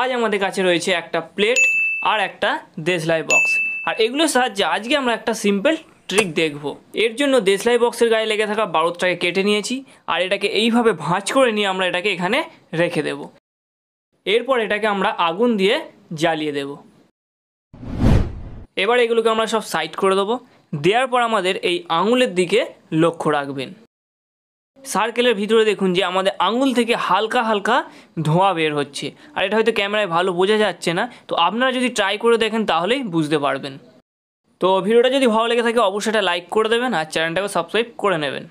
আজ আমাদের কাছে রয়েছে একটা প্লেট আর একটা দেশলাই বক্স আর এগুলোর সাহায্যে আজকে আমরা একটা সিম্পল ট্রিক দেখব এর জন্য দেশলাই বক্সের গায়ে লেগে থাকা বারুদটাকে কেটে নিয়েছি আর এটাকে এইভাবে ভাঁজ করে নিয়ে আমরা এটাকে এখানে রেখে দেব এরপর এটাকে আমরা আগুন দিয়ে জ্বালিয়ে দেব এবার এগুলোকে আমরা সব সাইড করে দেবো দেওয়ার পর আমাদের এই আঙুলের দিকে লক্ষ্য রাখবেন সার্কেলের ভিতরে দেখুন যে আমাদের আঙুল থেকে হালকা হালকা ধোঁয়া বের হচ্ছে আর এটা হয়তো ক্যামেরায় ভালো বোঝা যাচ্ছে না তো আপনারা যদি ট্রাই করে দেখেন তাহলেই বুঝতে পারবেন তো ভিডিওটা যদি ভালো লেগে থাকে অবশ্যই এটা লাইক করে দেবেন আর চ্যানেলটাকে সাবস্ক্রাইব করে নেবেন